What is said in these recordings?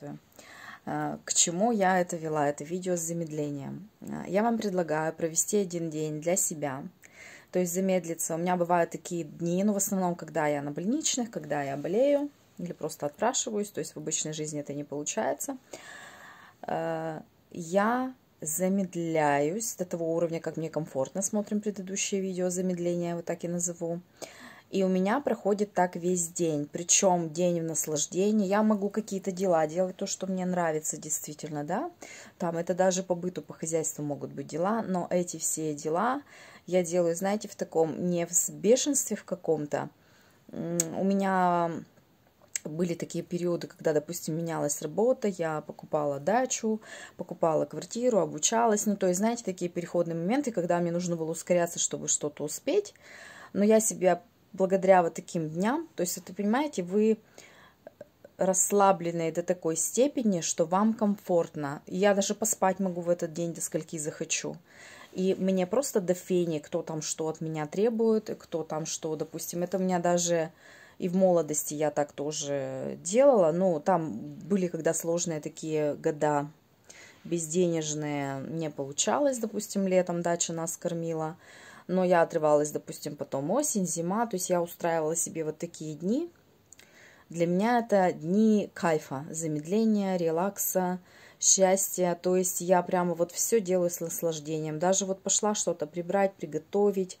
удовольствие. А, к чему я это вела, это видео с замедлением. А, я вам предлагаю провести один день для себя, то есть замедлиться. У меня бывают такие дни, но ну, в основном, когда я на больничных, когда я болею или просто отпрашиваюсь, то есть в обычной жизни это не получается. А, я замедляюсь до того уровня, как мне комфортно. Смотрим предыдущее видео замедление, вот так и назову. И у меня проходит так весь день, причем день в наслаждении. Я могу какие-то дела делать, то, что мне нравится действительно, да. Там это даже по быту, по хозяйству могут быть дела, но эти все дела я делаю, знаете, в таком, не в бешенстве в каком-то. У меня были такие периоды, когда, допустим, менялась работа, я покупала дачу, покупала квартиру, обучалась. Ну, то есть, знаете, такие переходные моменты, когда мне нужно было ускоряться, чтобы что-то успеть. Но я себя благодаря вот таким дням, то есть, вот, вы понимаете, вы э, расслабленные до такой степени, что вам комфортно. Я даже поспать могу в этот день до скольки захочу. И мне просто до фени, кто там что от меня требует, кто там что, допустим, это у меня даже и в молодости я так тоже делала, но ну, там были когда сложные такие года безденежные, не получалось, допустим, летом дача нас кормила, но я отрывалась, допустим, потом осень, зима, то есть я устраивала себе вот такие дни. Для меня это дни кайфа, замедления, релакса, счастья, то есть я прямо вот все делаю с наслаждением, даже вот пошла что-то прибрать, приготовить,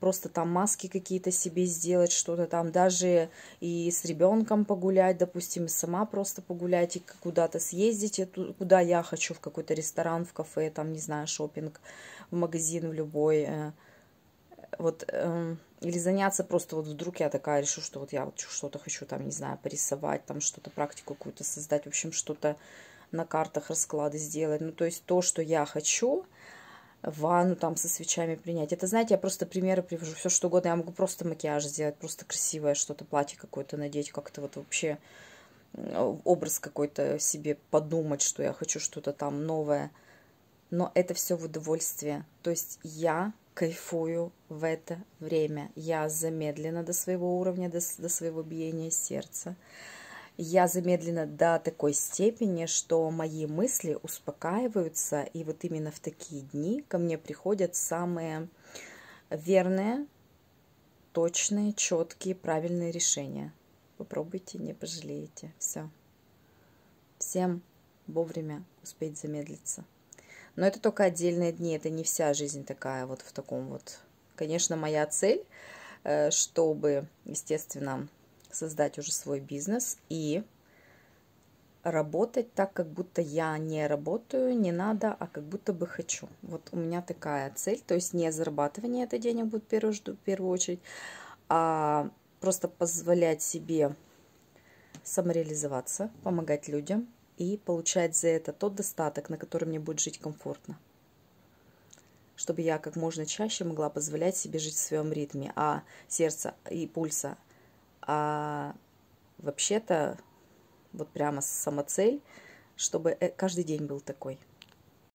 просто там маски какие-то себе сделать, что-то там, даже и с ребенком погулять, допустим, и сама просто погулять, и куда-то съездить, куда я хочу, в какой-то ресторан, в кафе, там, не знаю, шопинг, в магазин, в любой. Э вот э, или заняться просто вот вдруг я такая решу, что вот я вот что-то хочу там, не знаю, порисовать, там что-то, практику какую-то создать, в общем, что-то на картах расклады сделать. Ну, то есть то, что я хочу, ванну там со свечами принять. Это, знаете, я просто примеры привожу, все что угодно. Я могу просто макияж сделать, просто красивое что-то, платье какое-то надеть, как-то вот вообще образ какой-то себе подумать, что я хочу что-то там новое. Но это все в удовольствие. То есть я кайфую в это время. Я замедлена до своего уровня, до, до своего биения сердца. Я замедлена до такой степени, что мои мысли успокаиваются, и вот именно в такие дни ко мне приходят самые верные, точные, четкие, правильные решения. Попробуйте, не пожалеете. Все. Всем вовремя успеть замедлиться но это только отдельные дни, это не вся жизнь такая вот в таком вот. Конечно, моя цель, э, чтобы, естественно, создать уже свой бизнес и работать так, как будто я не работаю, не надо, а как будто бы хочу. Вот у меня такая цель, то есть не зарабатывание это денег будет в первую, в первую очередь, а просто позволять себе самореализоваться, помогать людям, и получать за это тот достаток, на котором мне будет жить комфортно. Чтобы я как можно чаще могла позволять себе жить в своем ритме, а сердца и пульса. А вообще-то вот прямо самоцель, чтобы э, каждый день был такой –